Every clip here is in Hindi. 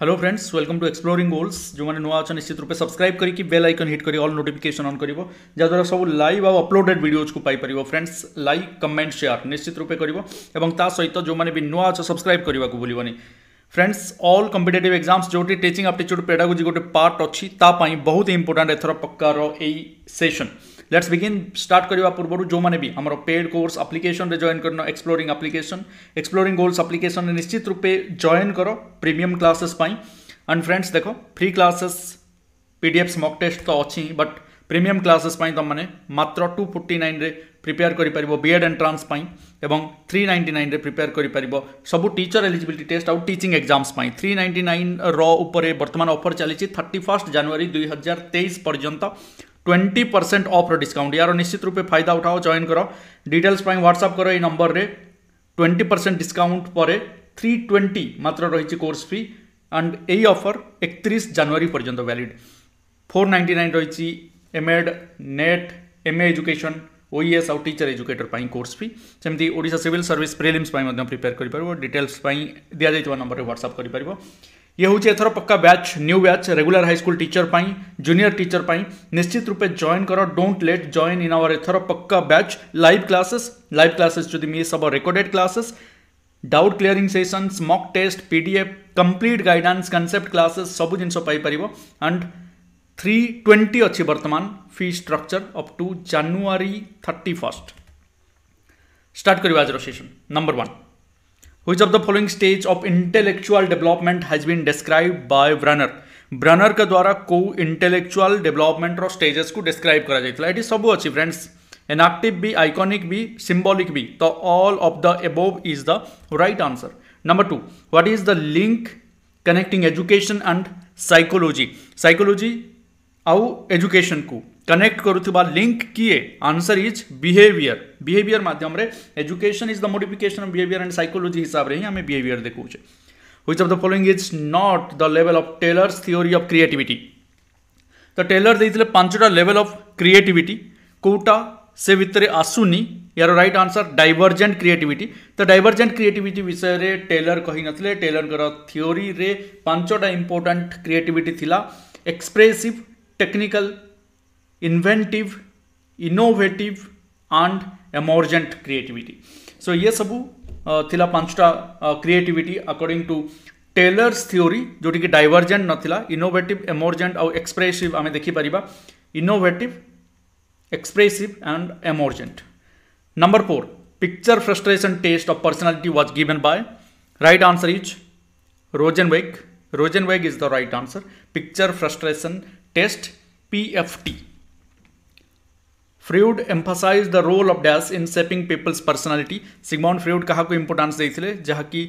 Hello friends welcome to exploring goals जो मैंने नुआ अच्छा निश्चित रूप से सब्सक्राइब करके बेल आइकन हिट करी ऑल नोटिफिकेशन ऑन करिबो जहाद्वारा सब लाइव आउ अपलोडेड भिडियोज को पाई फ्रेंड्स लाइक कमेंट शेयर निश्चित रूप से सहित अच्छा जो मैंने भी नुआ अच्छा सब्सक्राइब करने को भूलनी फ्रेंड्स अल कंपिटेटिव एग्जाम्स जो टीचिंग आप्टिच्यूड पेडागोजी गोटे पार्ट अच्छी बहुत ही एथर प्रकार यही सेसन लेट्स બિગિન स्टार्ट કર્યું આ પૂર્વરું જો મને બી અમારો પેડ કોર્સ એપ્લિકેશન જોઈન કરનો એક્સપ્લોરિંગ એપ્લિકેશન એક્સપ્લોરિંગ ગોલ્સ એપ્લિકેશનને નિશ્ચિત રૂપે જોઈન કરો પ્રીમિયમ ક્લાસીસ एंड फ्रेंड्स देखो free classes PDF mock test तो अच्छी बट प्रीमियम क्लासेस तुमने मात्र टू फोर्टी नाइन प्रिपेयर कर बीएड एंट्रांस एवं थ्री नाइंटी नाइन प्रिपेयर कर सब टीचर एलिजिबिलिटी टेस्ट आउ teaching exams three ninety nine रो अफर चली थर्टी फर्स्ट जानुरी दुई हजार तेईस पर्यंत ट्वेंटी परसेंट अफ्र डिस्काउंट यार निश्चित रूप फायदा उठाओ जॉइन करो डिटेल्स ह्वाट्सअप करो ये नंबर रे ट्वेंटी परसेंट डिस्काउंट पर थ्री ट्वेंटी मात्र रही कोर्स फी एंड यही एक एकतीस जानुरी पर्यंत वैलिड फोर नाइंटी नाइन रही MEd NET MA education OES आउ टीचर एजुकेटर पर कोर्स फी सेमती ओडा सिविल सर्विस प्रिलिम्स प्रिपेयर कर डिटेल्स दि जाइए नंबर में ह्वाट्सअप कर ये हूँ एथर पक्का batch new batch regular high school teacher पर जूनियर टीचर पर निश्चित रूप जॉइन कर don't late join in our एथर पक्का batch live classes live classes जो मे सब recorded classes doubt clearing session mock test PDF complete guidance concept classes सब जिन पार एंड थ्री ट्वेंटी अच्छी बर्तमान fee structure up to January thirty first start करवा आज session number one which of the following stage of intellectual development has been describe by Bruner Bruner के द्वारा को इंटेलेक्चुअल डेवलपमेंट और स्टेजेस को डिस्क्राइब करा जाता ये सब अच्छी फ्रेंड्स एनाक्टिव भी आइकॉनिक भी सिंबॉलिक भी तो all of the above is the right answer number two what is the link connecting education and psychology psychology आउ एजुकेशन को कनेक्ट करूଥିବା लिंक किए आंसर इज बिहेवियर बिहेवियर मध्यम education is the modification of behaviour and psychology हिसाब से हमें बिहेवियर देखो छे which of the following is not the level of Taylor's theory of creativity तो टेलर देते पांचटा लेवल ऑफ क्रिएटिविटी कौटा से भितर आसुनी यार रईट आंसर डाइवर्जेंट क्रिएटिविटी तो डाइवर्जेंट क्रिएटिविटी विषय में टेलर कही नथिले टेलर थ्योरी रे पांचटा इंपोर्टाट क्रिएटिविटी थिला expressive technical inventive, innovative and emergent creativity. So, yes, Abu, uh, Thila Panchta uh, creativity according to Taylor's theory, Jodiki divergent not Nathila, innovative, emergent, or expressive, I mean the innovative, expressive, and emergent. Number four, picture frustration test of personality was given by right answer is Rosenweg. Rosenweg is the right answer. Picture frustration test PFT. Freud emphasize the role of dash in shaping people's personality Sigmund Freud क्या इंपोर्टान्स देते जहाँकि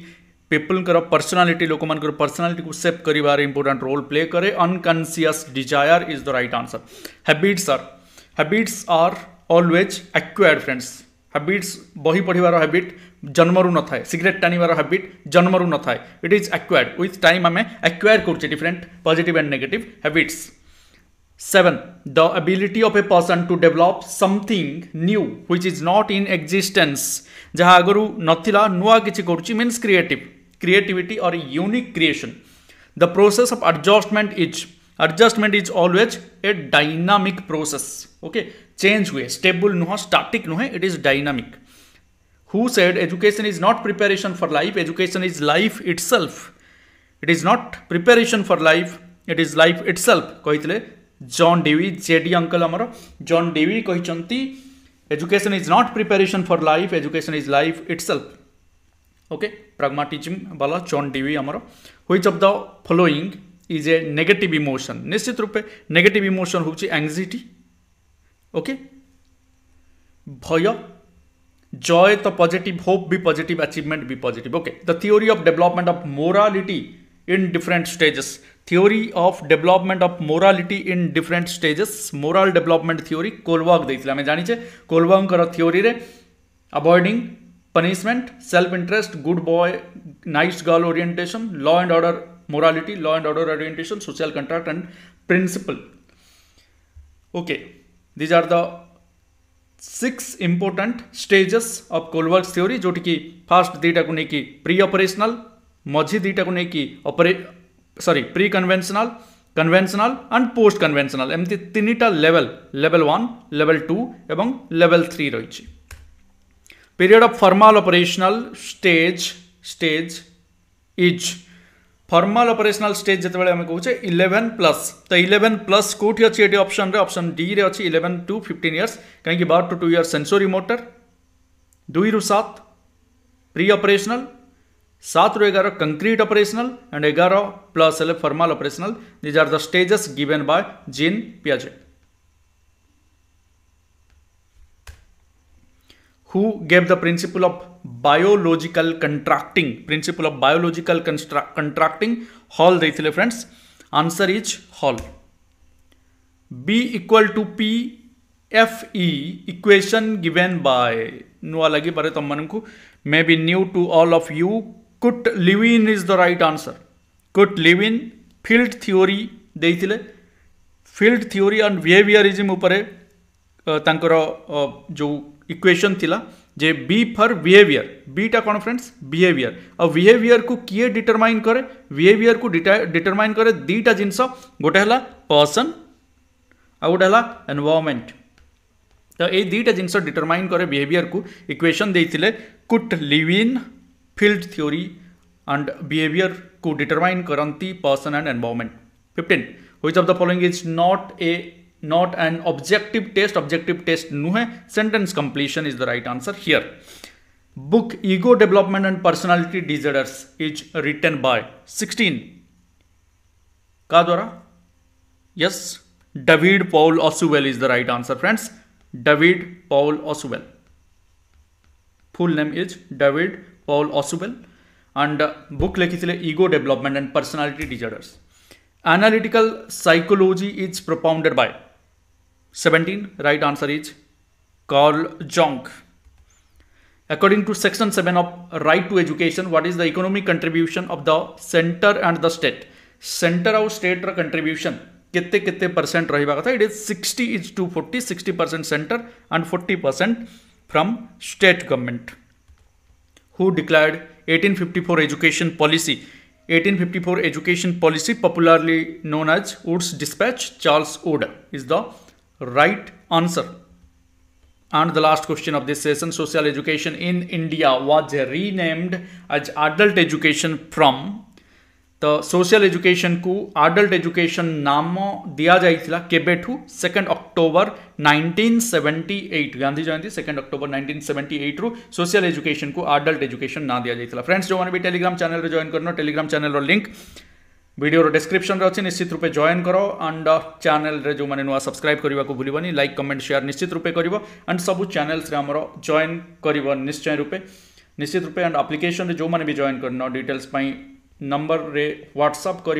पीपल पर्सनालीटी लोक पर्सनालीटी को सेप कर इंपोर्टाट रोल प्ले करे unconscious desire is the right answer habits are habits are always acquired friends habits बही पढ़वर हैबिट जन्मरू न थाए सिगरेट टाणवार हैबिट जन्मरू न थाए it is acquired with time आम एक्वयर करे different positive and negative habits Seven, the ability of a person to develop something new which is not in existence. जहाँ आगରୁ ନଥିଲା ନୂଆ କିଛି କରୁଛି means creative. Creativity or a unique creation. The process of adjustment is adjustment is always a dynamic process. Okay, change हुए stable नुह static नुहे it is dynamic. Who said education is not preparation for life? Education is life itself. It is not preparation for life. It is life itself. कहते जन डेवी जेडी अंकल आमर जन डेवी कहते education is not preparation for life education is life it's okay pragmatism वाला जॉन डीवी आमर which of the following is a negative emotion निश्चित रूपे नेगेटिव इमोशन हूँ एंगजाइटी ओके भय जय तो पॉजिटिव होप भी पॉजिटिव अचीवमेंट भी positive okay the theory of development of morality in different stages theory of development of morality in different stages moral development theory Kohlberg दे आम जाने कोलवर्ग थ्योरी रे avoiding punishment self interest good boy nice girl orientation law and order morality law and order orientation social contract and principle okay these are the six important stages of Kohlberg theory जोटी फास्ट दीटा को लेकिन प्री ऑपरेशनल मझी दुईटा को लेकिन sorry pre conventional conventional and post conventional एमती तीन टा level level one level two एवं लेवल थ्री रही period of formal operational stage stage is formal operational stage जिते बड़े कहे इलेवेन प्लस तो इलेवेन प्लस कौटी अच्छे ये ऑप्शन रे ऑप्शन डी रे अच्छी इलेवेन टू फिफ्टीन इयर्स कहीं बार two two years sensory motor दुई रु सात प्री ऑपरेशनल सात रू एगारो कंक्रीट अपरेसनाल एंड एगार plus formal operational these are the stages given by Jean पियाजे who gave the principle of biological contracting principle of biological contracting हल दे फ्रेंड्स आंसर इज हल B equal to P F E equation given by नुआ लगे तुम मन को may be new to all of you Kurt Lewin is the right answer Kurt Lewin field theory दे फिल्ड थिरी अंड बिहेयरिजम उपर जो इक्वेशन थिला जे बी फर बिहेयर बीटा कौन फ्रेंड्स बिहेयर और बिहेयर को किए डिटरमाइन करे बिहेयर को डिटरमाइन करे दीटा जिनस गोटे पर्सन आ गोटे एनवायरमेंट तो ये दुईटा जिनस डिटरमाइन करे बिहेयर को इक्वेशन देते Kurt Lewin field theory and behaviour को डिटरमाइन करती person and environment fifteen which of the following is not a not an objective test objective test नू है sentence completion is the right answer here book ego development and personality disorders is written by sixteen का द्वारा yes David Paul Ausubel is the right answer friends David Paul Ausubel full name is David Paul Ausubel and book लिखी थे ego development and personality disorders analytical psychology is propounded by seventeen right answer is Carl Jung according to section seven of right to education what is the economic contribution of the centre and the state centre आउ स्टेट र कंट्रीब्यूशन कितने कितने परसेंट रहा कथा it is sixty is to forty sixty percent centre and forty percent from state government who declared 1854 education policy 1854 education policy popularly known as wood's dispatch charles wood is the right answer and the last question of this session social education in india was renamed as adult education from तो सोशल एजुकेशन को आडल्ट एजुकेशन नाम दि जाइला केबेठू second October at Gandhi Jayanti second October 1978 रु सोशल एजुकेशन को आडल्ट एजुकेशन ना दिया है फ्रेंड्स जो मैंने भी टेलीग्राम चैनल रे जॉइन करनो टेलीग्राम चैनल लिंक वीडियो रो डिस्क्रिप्शन रे अछि निश्चित रूपे जॉइन करो एंड चैनल uh, रे जो मैंने नुवा सब्सक्राइब करने को भूलिबनि लाइक कमेंट शेयर निश्चित रूपे कर एंड सब चैनल्स रे हमरो जॉइन करबो निश्चय रूपे निश्चित रूपे एंड एप्लीकेशन जो मैंने भी जॉइन कर डिटेल्स नंबर रे व्हाट्सअप कर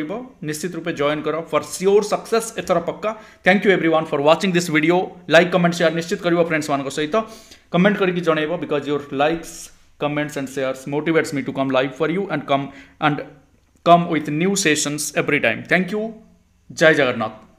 निश्चित रूपे जॉइन कर फर सियोर सक्सेस एथर पक्का thank you everyone for watching this video like comment share निश्चित कर फ्रेंड्स मान सहित कमेंट करके जन because your likes comments and shares motivates me to come live for you and come and come with new sessions every time thank you जय जगन्नाथ